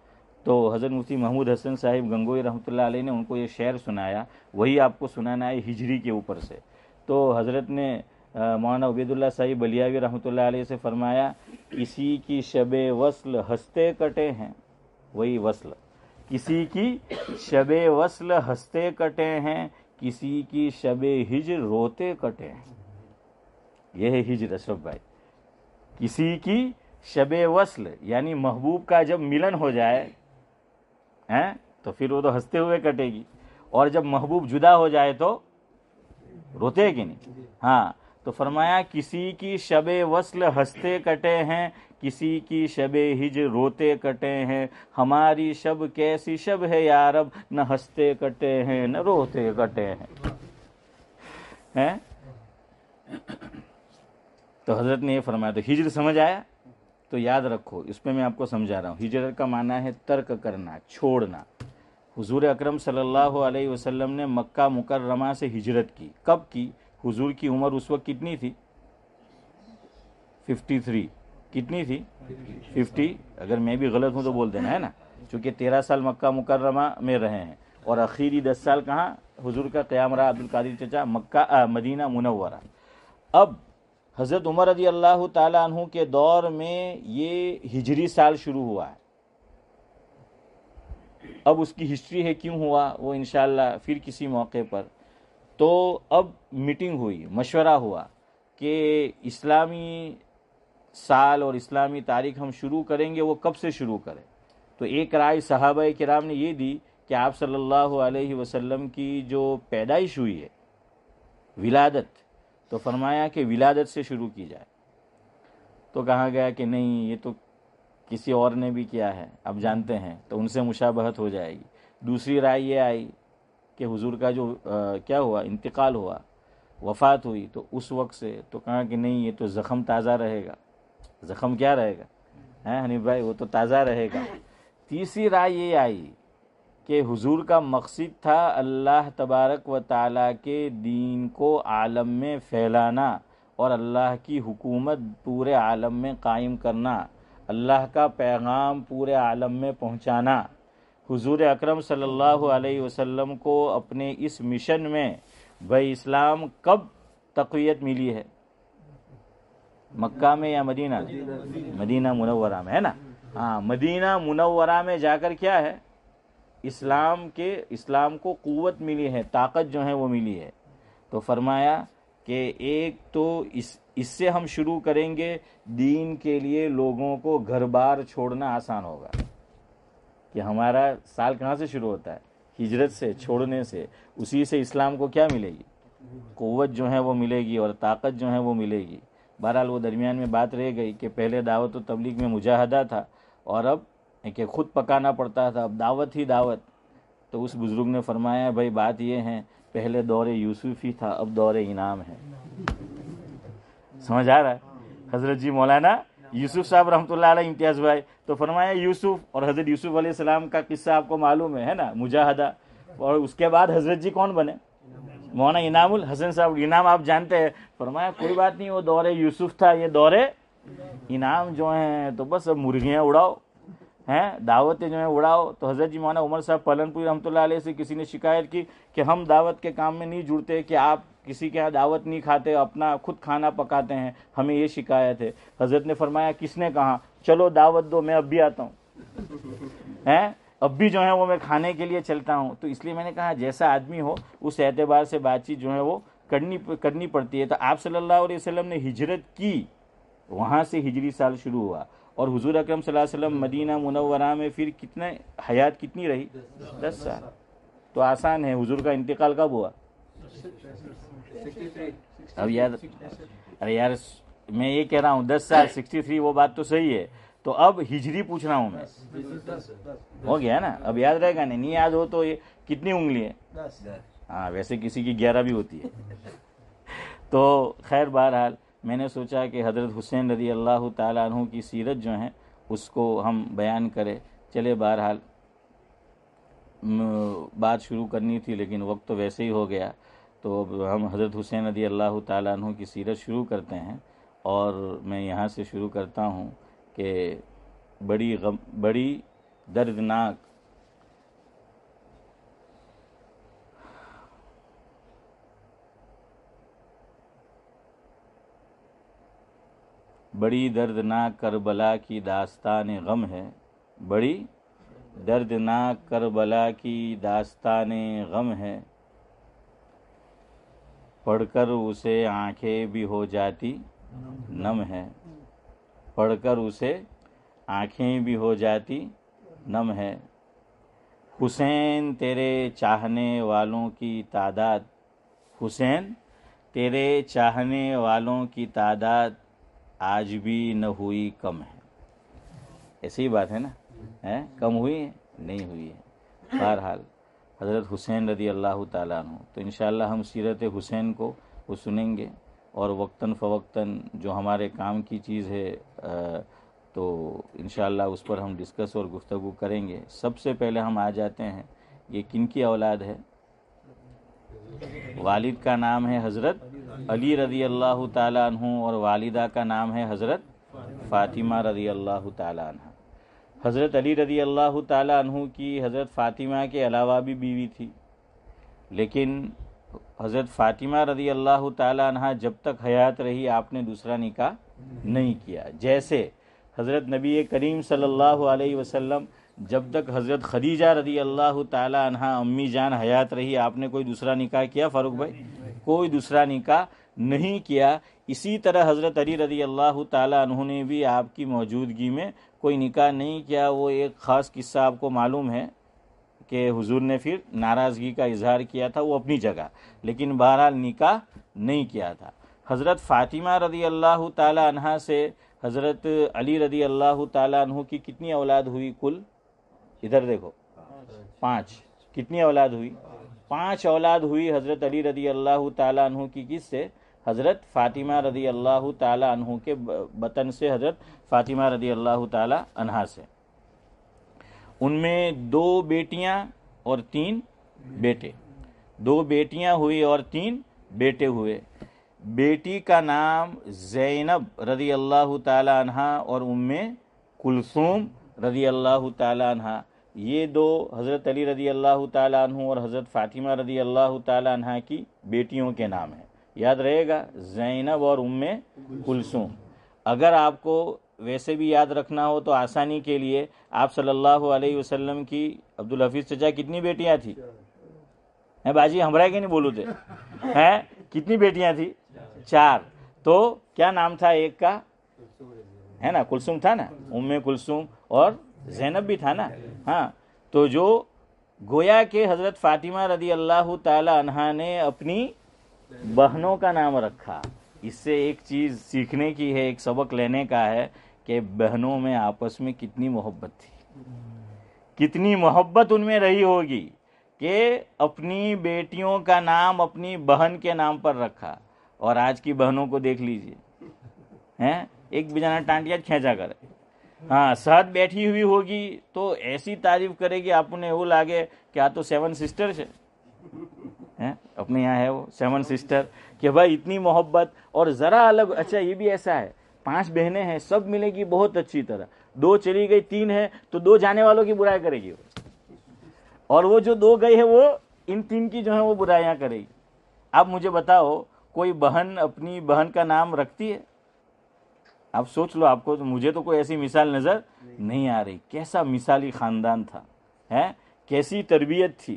तो हज़रत मुफ्ती महमूद हसन साहिब गंगोई रहमत आलही ने उनको ये शेर सुनाया वही आपको सुनाना है हिजरी के ऊपर से तो हज़रत ने मौलाना उबैदुल्ला साहिब बलियावी रहमत आलही से फरमाया किसी की शब वसल हंसते कटे हैं वही वसल किसी की शबे वसल हंसते कटे हैं किसी की शबे हिज रोते कटे हैं यह है हिज रशफ भाई किसी की शबे वसल यानी महबूब का जब मिलन हो जाए हैं तो फिर वो तो हंसते हुए कटेगी और जब महबूब जुदा हो जाए तो रोते कि नहीं हाँ तो फरमाया किसी की शब वसल हंसते कटे हैं किसी की शबे हिज रोते कटे हैं हमारी शब कैसी शब है यार अब न हंसते कटे हैं न रोते कटे हैं हैं तो हजरत ने ये फरमाया तो हिजर समझ आया तो याद रखो इसमें मैं आपको समझा रहा हूँ हिजर का माना है तर्क करना छोड़ना हुजूर अकरम सल्लल्लाहु अलैहि वसल्लम ने मक्का मुकर्रमा से हिजरत की कब की हुजूर की उम्र उस वक्त कितनी थी फिफ्टी थ्री कितनी थी फिफ्टी अगर मैं भी गलत हूँ तो बोल देना है ना चूँकि तेरह साल मक्का मुकर्रमा में रहे हैं और आखिरी दस साल कहाँ हजूर का रहा अब्दुल कादिर चचा मक्का आ, मदीना मुनवरा अब हज़रत उमर रजी अल्लाह तु के दौर में ये हिजरी साल शुरू हुआ है अब उसकी हिस्ट्री है क्यों हुआ वो इन फिर किसी मौके पर तो अब मीटिंग हुई मशवरा हुआ कि इस्लामी साल और इस्लामी तारीख हम शुरू करेंगे वो कब से शुरू करें तो एक राय साहब कराम ने ये दी कि आप सल्लल्लाहु अलैहि वसल्लम की जो पैदाइश हुई है विलादत तो फरमाया कि विलादत से शुरू की जाए तो कहा गया कि नहीं ये तो किसी और ने भी किया है अब जानते हैं तो उनसे मुशाबहत हो जाएगी दूसरी राय ये आई कि हुजूर का जो आ, क्या हुआ इंतकाल हुआ वफात हुई तो उस वक्त से तो कहा कि नहीं ये तो ज़ख़म ताज़ा रहेगा जख्म क्या रहेगा है हनीफ भाई वो तो ताज़ा रहेगा तीसरी राय ये आई कि हुजूर का मकसद था अल्लाह तबारक व ताला के दीन को आलम में फैलाना और अल्लाह की हुकूमत पूरे आलम में कायम करना अल्लाह का पैगाम पूरे आलम में पहुंचाना हुजूर अकरम सल्लल्लाहु अलैहि वसल्लम को अपने इस मिशन में भाई इस्लाम कब तकवीत मिली है मक्का में या मदीना मदीना मुनवरा में है ना हाँ मदीना मुनवरा में जाकर क्या है इस्लाम के इस्लाम को कुवत मिली है ताकत जो है वो मिली है तो फरमाया कि एक तो इस इससे हम शुरू करेंगे दीन के लिए लोगों को घर बार छोड़ना आसान होगा कि हमारा साल कहाँ से शुरू होता है हिजरत से छोड़ने से उसी से इस्लाम को क्या मिलेगी कुवत जो है वो मिलेगी और ताकत जो है वो मिलेगी बहरहाल वो दरमियान में बात रह गई कि पहले दावत व तबलीग में मुजाहदा था और अब कि खुद पकाना पड़ता था अब दावत ही दावत तो उस बुज़ुर्ग ने फरमाया भाई बात ये है पहले दौरे यूसुफ ही था अब दौरे इनाम है समझ आ रहा है हज़रत जी मौलाना यूसुफ साहब रहमत इम्तियाज़ भाई तो फरमाया यूसुफ और हज़रत यूसुफ सलाम का किस्सा आपको मालूम है है ना मुजाहदा और उसके बाद हज़रत जी कौन बने मौना इनामुल हसन साहब इनाम आप जानते हैं फरमाया कोई बात नहीं वो दौरे यूसुफ था ये दौरे इनाम जो है तो बस अब मुर्गियाँ उड़ाओ हैं दावतें जो है उड़ाओ तो हज़रत जी मौना उमर साहब पलनपुर रहमत से किसी ने शिकायत की कि हम दावत के काम में नहीं जुड़ते कि आप किसी के यहाँ दावत नहीं खाते अपना खुद खाना पकाते हैं हमें ये शिकायत है हज़रत ने फरमाया किसने कहा चलो दावत दो मैं अब भी आता हूँ हैं अब भी जो है वो मैं खाने के लिए चलता हूँ तो इसलिए मैंने कहा जैसा आदमी हो उस एतबार से बातचीत जो है वो करनी करनी पड़ती है तो आप सल्लल्लाहु अलैहि वसल्लम ने हिजरत की वहाँ से हिजरी साल शुरू हुआ और हुजूर अकरम वसल्लम मदीना मुनवरा में फिर कितने हयात कितनी रही दस साल तो आसान है हुजूर का इंतकाल कब हुआ अब यार अरे यार मैं ये कह रहा हूँ दस साल सिक्सटी थ्री वो बात तो सही है तो अब हिजरी पूछ रहा हूँ मैं हो गया ना अब याद रहेगा नहीं नहीं याद हो तो ये कितनी उंगली है हाँ वैसे किसी की ग्यारह भी होती है <laughs> तो खैर बहरहाल मैंने सोचा कि हज़रत हुसैन रजी अल्लाह तु की सीरत जो है उसको हम बयान करें चले बहरहाल बात शुरू करनी थी लेकिन वक्त तो वैसे ही हो गया तो अब हम हज़रत हुसैन रदी अल्लाह तु की सीरत शुरू करते हैं और मैं यहाँ से शुरू करता हूँ कि बड़ी गम बड़ी दर्दनाक बड़ी दर्दनाक करबला की दास्तान गम है बड़ी दर्दनाक करबला की दास्तान गम है पढ़कर उसे आंखें भी हो जाती नम है पढ़कर उसे आँखें भी हो जाती नम है हुसैन तेरे चाहने वालों की तादाद हुसैन तेरे चाहने वालों की तादाद आज भी न हुई कम है ऐसी ही बात है ना है कम हुई है नहीं हुई है बहरहाल हज़रत हुसैन रदी अल्लाह तु तो इन हम सीरत हुसैन को वो सुनेंगे और वक्ता फवक्तन जो हमारे काम की चीज़ है तो इन उस पर हम डिस्कस और गुफ्तु करेंगे सबसे पहले हम आ जाते हैं ये किन की औलाद है वालिद का नाम है हज़रत अली रजी अल्लाह तु और वालिदा का नाम है हज़रत फ़ातिमा रजी अल्लाह तह हज़रत अली रजी अल्लाह तु की हज़रत फ़ातिमा के अलावा भी बीवी थी लेकिन हज़रत फ़ातिमा रजी अल्लाह तह जब तक हयात रही आपने दूसरा निकाह नहीं किया जैसे हज़रत नबी करीम सल्लल्लाहु अलैहि वसल्लम जब तक हज़रत खदीजा रदी अल्लाह तहा अम्मी जान हयात रही आपने कोई दूसरा निकाह किया फारूक भाई कोई दूसरा निकाह नहीं किया इसी तरह हज़रत अली रदी अल्लाह तहु ने भी आपकी मौजूदगी में कोई निकाह नहीं किया वो एक ख़ास किस्सा आपको मालूम है कि हुजूर ने फिर नाराज़गी का इजहार किया था वो अपनी जगह लेकिन बहरहाल निकाह नहीं किया था हज़रत फ़ातिमा रदी अल्लाह तहा से हज़रत अली रदी अल्लाह तु की कितनी औलाद हुई कुल इधर देखो पाँच कितनी औलाद हुई पाँच औलाद हुई हज़रत अली रदी अल्लाह तु की से हज़रत फ़ातिमा रदी अल्लाह तु के बतन से हज़रत फ़ातिमा रदी अल्लाह तहा से उनमें दो बेटियां और तीन बेटे दो बेटियां हुई और तीन बेटे हुए बेटी का नाम जैनब रदी अल्लाह तहा और उम कुलसूम रदी अल्लाह तहा ये दो हज़रत अली रदी अल्लाह तहु और हज़रत फ़ातिमा रदी अल्लाह तहा की बेटियों के नाम हैं याद रहेगा जैनब और उम्मे कुलसूम अगर आपको वैसे भी याद रखना हो तो आसानी के लिए आप सल्लल्लाहु अलैहि वसल्लम की अब्दुल हफीज़ चचा कितनी बेटियाँ थी हैं बाजी हमरा के नहीं बोलू थे तो। हैं कितनी बेटियाँ थी चार तो क्या नाम था एक का है ना कुलसुम था ना उम्मे कुलसुम और जैनब भी था ना हाँ तो जो गोया के हजरत फातिमा रदी अल्लाह तहा ने अपनी बहनों का नाम रखा इससे एक चीज़ सीखने की है एक सबक लेने का है कि बहनों में आपस में कितनी मोहब्बत थी कितनी मोहब्बत उनमें रही होगी कि अपनी बेटियों का नाम अपनी बहन के नाम पर रखा और आज की बहनों को देख लीजिए हैं एक बिजाना टांटिया खेचा करे हाँ सहद बैठी हुई होगी तो ऐसी तारीफ करेगी आपने वो लागे क्या तो सेवन सिस्टर है हैं अपने यहाँ है वो सेवन सिस्टर कि भाई इतनी मोहब्बत और ज़रा अलग अच्छा ये भी ऐसा है पांच बहनें हैं सब मिलेगी बहुत अच्छी तरह दो चली गई तीन है तो दो जाने वालों की बुराई करेगी वो और वो जो दो गई है वो इन तीन की जो है वो बुराइयां करेगी आप मुझे बताओ कोई बहन अपनी बहन का नाम रखती है आप सोच लो आपको तो मुझे तो कोई ऐसी मिसाल नज़र नहीं, नहीं आ रही कैसा मिसाली ख़ानदान था है कैसी तरबियत थी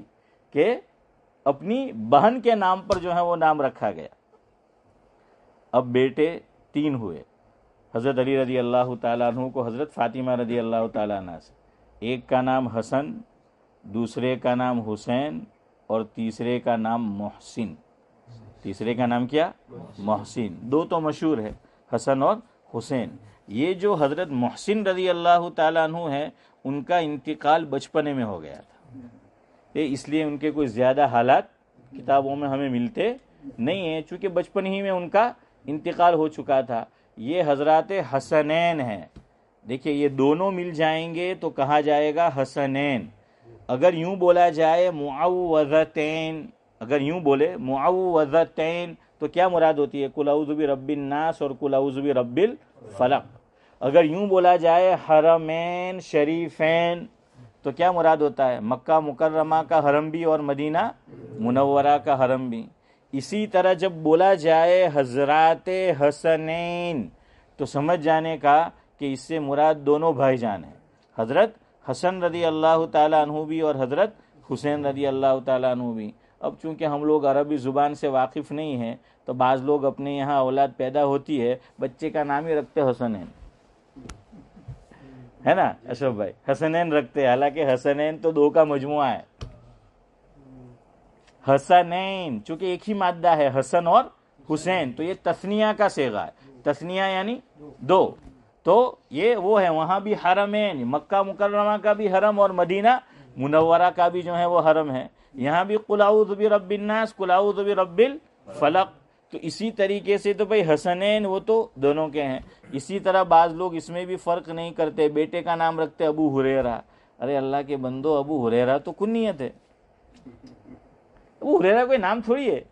कि अपनी बहन के नाम पर जो है वो नाम रखा गया अब बेटे तीन हुए हज़रत अली रजी अल्लाह तु को हज़रत फ़ातिमा रजी अल्लाह तला से एक का नाम हसन दूसरे का नाम हुसैन और तीसरे का नाम मोहसिन तीसरे का नाम क्या मोहसिन दो तो मशहूर है हसन और हुसैन ये जो हजरत मोहसिन रजी अल्लाह तु है उनका इंतकाल बचपने में हो गया था ये इसलिए उनके कोई ज़्यादा हालात किताबों में हमें मिलते नहीं हैं चूंकि बचपन ही में उनका इंतकाल हो चुका था ये हजरत हसनैन हैं देखिए ये दोनों मिल जाएंगे तो कहा जाएगा हसनैन अगर यूं बोला जाए मुआवजतैन अगर यूँ बोले मुआवज़तैन तो क्या मुराद होती है कुलाउज़ुबी रब्बिन नास और कुलाउज़ुबी रब्बिल फलक अगर यूँ बोला जाए हरमैन शरीफैन तो क्या मुराद होता है मक्का मुकर्रमा का हरम भी और मदीना मुनवरा का हरम भी इसी तरह जब बोला जाए हजरत हसनैन तो समझ जाने का कि इससे मुराद दोनों भाईजान हैं हज़रत हसन रदी अल्लाह तु भी और हज़रत हुसैन रदी अल्लाह तु भी अब चूंकि हम लोग अरबी ज़ुबान से वाकिफ़ नहीं हैं तो बाज़ लोग अपने यहाँ औलाद पैदा होती है बच्चे का नाम ही रखते हसनैन है ना अशोक भाई हसनैन रखते हैं हालांकि हसनैन तो दो का मजमु है हसनैन चूंकि एक ही मादा है हसन और हुसैन तो ये तस्निया का सेगा है तस्निया यानी दो तो ये वो है वहां भी हरम है मक्का मुकरमा का भी हरम और मदीना मुनवरा का भी जो है वो हरम है यहाँ भी कुलाउदबी रबिनास कुलाउदबी रबिल फलक तो इसी तरीके से तो भाई हसनैन वो तो दोनों के हैं इसी तरह बाज लोग इसमें भी फ़र्क नहीं करते बेटे का नाम रखते अबू हुरेरा अरे अल्लाह के बंदो अबू हुरेरा तो कुन्नीत है अबू हुरेरा कोई नाम थोड़ी है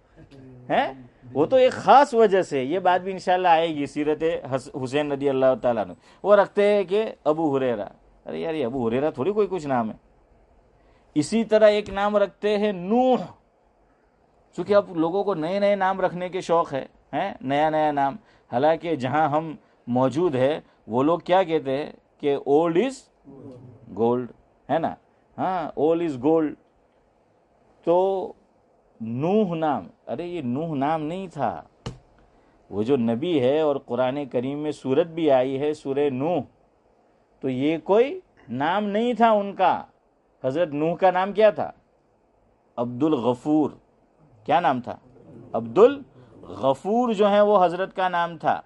हैं वो तो एक ख़ास वजह से ये बात भी इंशाल्लाह आएगी सीरत हुसैन रदी अल्लाह तुम वो रखते हैं कि अबू हुरेरा अरे यार ये अबू हुरेरा थोड़ी कोई कुछ नाम है इसी तरह एक नाम रखते हैं नूह चूंकि अब लोगों को नए नए नाम रखने के शौक़ है हैं नया नया नाम हालांकि जहां हम मौजूद है वो लोग क्या कहते हैं कि ओल्ड इज गोल्ड है ना हाँ ओल्ड इज गोल्ड तो नूह नाम अरे ये नूह नाम नहीं था वो जो नबी है और कुरान करीम में सूरत भी आई है सूर नूह तो ये कोई नाम नहीं था उनका हज़रत नूह का नाम क्या था अब्दुल गफूर क्या नाम था अब्दुल गफूर जो है वो हज़रत का नाम था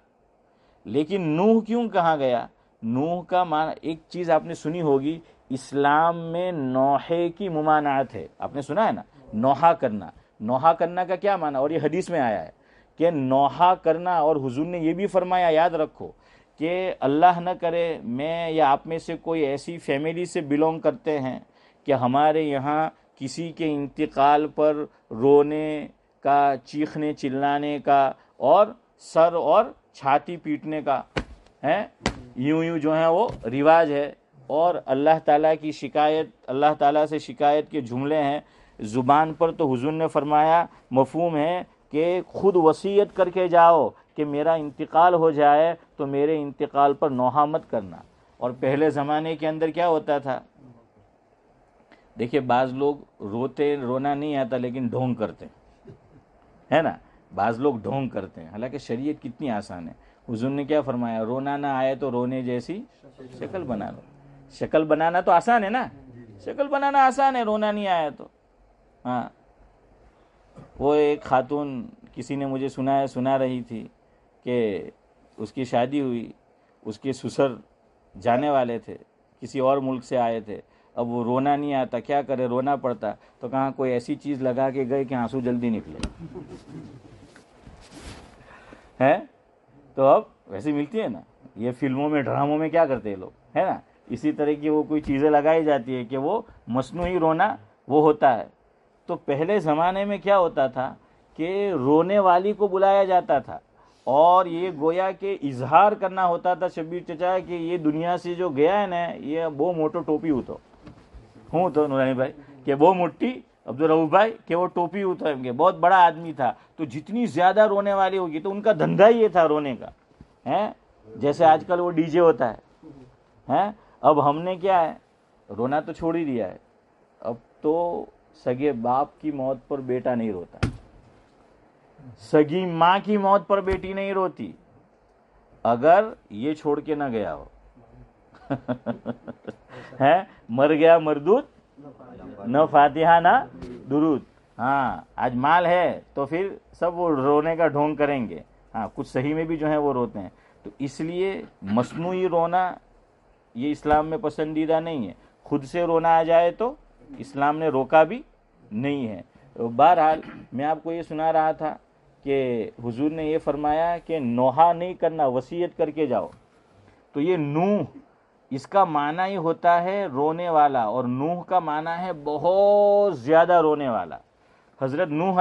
लेकिन नूह क्यों कहा गया नूह का मान एक चीज़ आपने सुनी होगी इस्लाम में नोहे की मुमानात है आपने सुना है ना नोहा करना नोहा करना का क्या माना और ये हदीस में आया है कि नोहा करना और हुजूर ने ये भी फरमाया याद रखो कि अल्लाह न करे मैं या आप में से कोई ऐसी फैमिली से बिलोंग करते हैं कि हमारे यहाँ किसी के इंतकाल पर रोने का चीखने चिल्लाने का और सर और छाती पीटने का है यूं यूं जो है वो रिवाज है और अल्लाह ताला की शिकायत अल्लाह ताला से शिकायत के जुमले हैं ज़ुबान पर तो हुजूर ने फरमाया मफहम है कि खुद वसीयत करके जाओ कि मेरा इंतकाल हो जाए तो मेरे इंतकाल पर नोहा मत करना और पहले ज़माने के अंदर क्या होता था देखिए बाज लोग रोते रोना नहीं आता लेकिन ढोंग करते हैं है ना बाज लोग ढोंग करते हैं हालांकि शरीयत कितनी आसान है हुजूर ने क्या फरमाया रोना ना आए तो रोने जैसी शक्ल बना लो शक्ल बनाना तो आसान है ना शक्ल बनाना आसान है रोना नहीं आया तो हाँ वो एक खातून किसी ने मुझे सुनाया सुना रही थी कि उसकी शादी हुई उसके ससुर जाने वाले थे किसी और मुल्क से आए थे अब वो रोना नहीं आता क्या करे रोना पड़ता तो कहाँ कोई ऐसी चीज लगा के गए कि आंसू जल्दी निकले है तो अब वैसी मिलती है ना ये फिल्मों में ड्रामों में क्या करते हैं लोग है ना इसी तरह की वो कोई चीज़ें लगाई जाती है कि वो मसनू रोना वो होता है तो पहले ज़माने में क्या होता था कि रोने वाली को बुलाया जाता था और ये गोया के इजहार करना होता था शब्बीर चचा कि ये दुनिया से जो गया है ना ये वो मोटो टोपी उतो હું હતો નુરાनीભાઈ કે બહુ મોટી अब्दुल रऊफ भाई के वो टोपी उतर इनके बहुत बड़ा आदमी था तो जितनी ज़्यादा रोने वाली होगी तो उनका धंधा ही ये था रोने का है जैसे आजकल वो डीजे होता है हैं अब हमने क्या है रोना तो छोड़ ही दिया है अब तो सगे बाप की मौत पर बेटा नहीं रोता सगी माँ की मौत पर बेटी नहीं रोती अगर ये छोड़ के ना गया हो है मर गया मरदूत न फातिहा ना दुरूद हाँ आज माल है तो फिर सब वो रोने का ढोंग करेंगे हाँ कुछ सही में भी जो है वो रोते हैं तो इसलिए मसनू रोना ये इस्लाम में पसंदीदा नहीं है खुद से रोना आ जाए तो इस्लाम ने रोका भी नहीं है तो बहरहाल मैं आपको ये सुना रहा था कि हुजूर ने ये फरमाया कि नोहा नहीं करना वसीयत करके जाओ तो ये नूह इसका माना ही होता है रोने वाला और नूह का माना है बहुत ज़्यादा रोने वाला हज़रत नूह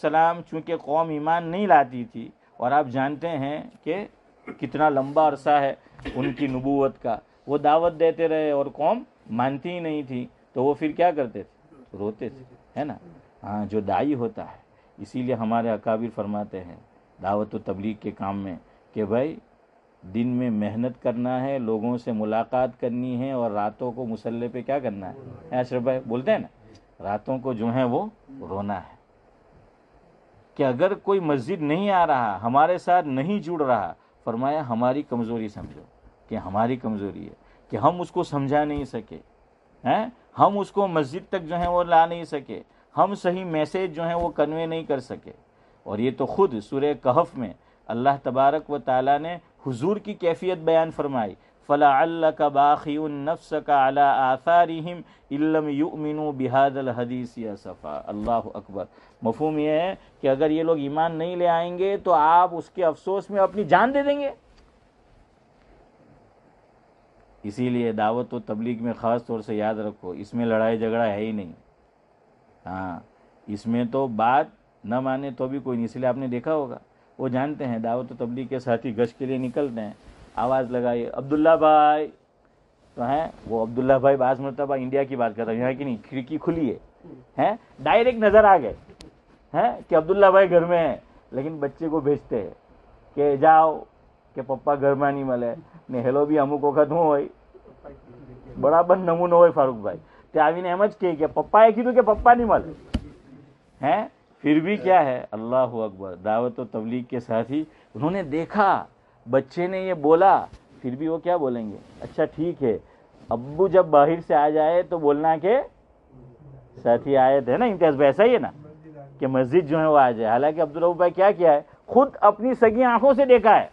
सलाम चूँकि कौम ईमान नहीं लाती थी और आप जानते हैं कि कितना लंबा अरसा है उनकी नबूवत का वो दावत देते रहे और कौम मानती ही नहीं थी तो वो फिर क्या करते थे रोते थे है ना हाँ जो दाई होता है इसीलिए हमारे अकाबिर फरमाते हैं दावत तबलीग के काम में कि भाई दिन में मेहनत करना है लोगों से मुलाकात करनी है और रातों को मुसल्ले पे क्या करना है अशरफ भाई बोलते हैं ना रातों को जो है वो रोना है कि अगर कोई मस्जिद नहीं आ रहा हमारे साथ नहीं जुड़ रहा फरमाया हमारी कमज़ोरी समझो कि हमारी कमज़ोरी है कि हम उसको समझा नहीं सके हैं हम उसको मस्जिद तक जो है वो ला नहीं सके हम सही मैसेज जो है वो कन्वे नहीं कर सके और ये तो खुद सुर कहफ में अल्लाह तबारक व ताला ने हुजूर की कैफियत बयान फरमाई फ़ला का बाखी नफ्स का अला आसारम इलम युमिन बिहादल हदीस या सफ़ा अल्लाह अकबर मफहम यह है कि अगर ये लोग ईमान नहीं ले आएंगे तो आप उसके अफसोस में अपनी जान दे देंगे इसीलिए दावत व तबलीग में ख़ास तौर से याद रखो इसमें लड़ाई झगड़ा है ही नहीं हाँ इसमें तो बात न माने तो भी कोई नहीं इसलिए आपने देखा होगा वो जानते हैं दावत तो तबलीग के साथ ही गश के लिए निकलते हैं आवाज़ लगाइए अब्दुल्ला भाई तो हैं वो अब्दुल्ला भाई बाज मरतबा इंडिया की बात करता हूँ यहाँ की नहीं खिड़की खुली है हैं डायरेक्ट नज़र आ गए हैं कि अब्दुल्ला भाई घर में है लेकिन बच्चे को भेजते हैं कि जाओ કે પપ્પા ઘરમાં નહીં મળે ને હેલો બી અમુક વખત હું હોય બરાબર નમૂનો હોય ફારૂકભાઈ તે આવીને એમ જ कह કે पप्पाए कीधु कि पप्पा नहीं मिले हैं फिर भी क्या है अल्लाह अकबर दावत और तबलीग के साथ ही उन्होंने देखा बच्चे ने ये बोला फिर भी वो क्या बोलेंगे अच्छा ठीक है अब्बू जब बाहर से आ जाए तो बोलना के साथ ही आए थे ना इम्तियाज भाई ऐसा ही है ना कि मस्जिद जो है वो आ जाए हालांकि अब्दुल भाई क्या किया है खुद अपनी सगी आंखों से देखा है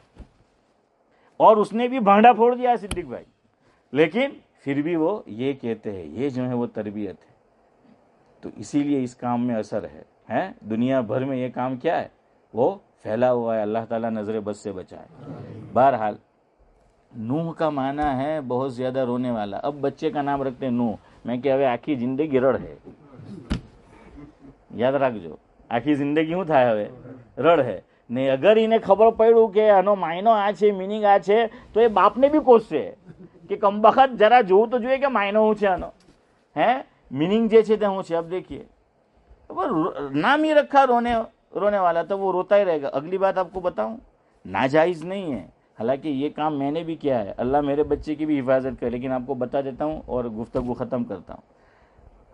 और उसने भी भांडा फोड़ दिया है सिद्दीक भाई लेकिन फिर भी वो ये कहते हैं ये जो है वो तरबियत है तो इसीलिए इस काम में असर है हैं दुनिया भर में ये काम क्या है वो फैला हुआ है अल्लाह ताला नज़र बस से बचाए बहरहाल नूह का माना है बहुत ज़्यादा रोने वाला अब बच्चे का नाम रखते हैं नूह मैं क्या हमें आखी जिंदगी रड़ है યાદ રાખજો આખી જિંદગી શું થાય હવે રડ હે ને અગર એને ખબર પડ્યું કે આનો માયનો આ છે મિનિંગ આ છે તો એ બાપને બી કોસશે કે કમબખત જરા જોવું તો જોઈએ કે માયનો શું છે આનો હે મિનિંગ જે છે તે શું છે આપ દેખીએ तो वो नाम ही रखा रोने रोने वाला तो वो रोता ही रहेगा अगली बात आपको बताऊं नाजायज़ नहीं है हालांकि ये काम मैंने भी किया है अल्लाह मेरे बच्चे की भी हिफाजत करे लेकिन आपको बता देता हूँ और गुफ्तगु ख़त्म करता हूँ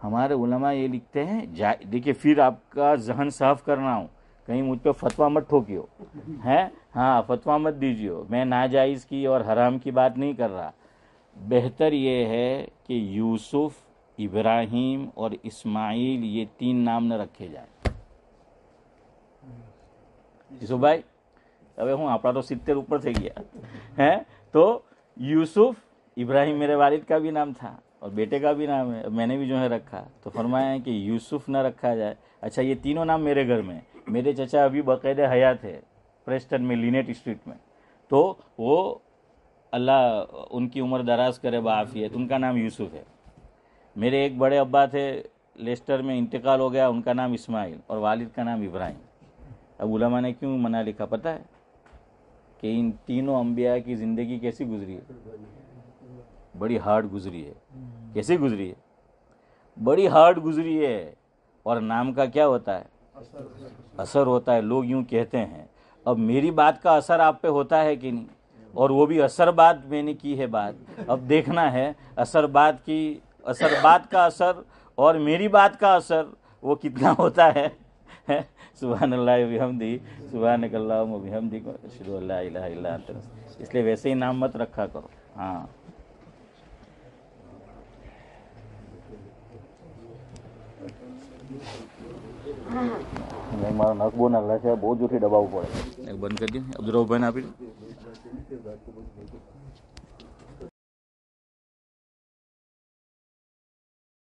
हमारे उलमा ये लिखते हैं देखिए फिर आपका जहन साफ करना हो कहीं मुझ पर फतवा मत ठोकियो हैं हाँ फतवा मत दीजियो मैं नाजायज़ की और हराम की बात नहीं कर रहा बेहतर ये है कि यूसुफ़ इब्राहिम और इस्माइल ये तीन नाम न जाए यूसुफ भाई હવે हूँ आप तो सित्तेर ऊपर थे गया હે तो यूसुफ इब्राहिम मेरे वालिद का भी नाम था और बेटे का भी नाम है मैंने भी जो है रखा तो फरमाया है कि यूसुफ ना रखा जाए अच्छा ये तीनों नाम मेरे घर में मेरे चचा अभी बाकायद हयात है प्रेस्टन में लिनेट स्ट्रीट में तो वो अल्लाह उनकी उम्र दराज करे बाफ़ी है उनका नाम यूसुफ है मेरे एक बड़े अब्बा थे लेस्टर में इंतकाल हो गया उनका नाम इस्माइल और वालिद का नाम इब्राहिम अब उलमा ने क्यों मना लिखा पता है कि इन तीनों अम्बिया की ज़िंदगी कैसी गुजरी है बड़ी हार्ड गुजरी है कैसी गुजरी है बड़ी हार्ड गुजरी है और नाम का क्या होता है असर होता है लोग यूँ कहते हैं अब मेरी बात का असर आप पे होता है कि नहीं और वो भी असर बात मैंने की है बात अब देखना है असर बात की असर बात का असर और मेरी बात का असर वो कितना <laughs> होता है सुबहान अल्लाहमदी सुबहान कल्लाहमदी इसलिए वैसे ही नाम मत रखा करो हाँ મારા નખ બહુ નાખલા છે બહુ જોરથી દબાવવું પડે બંધ કરી આપી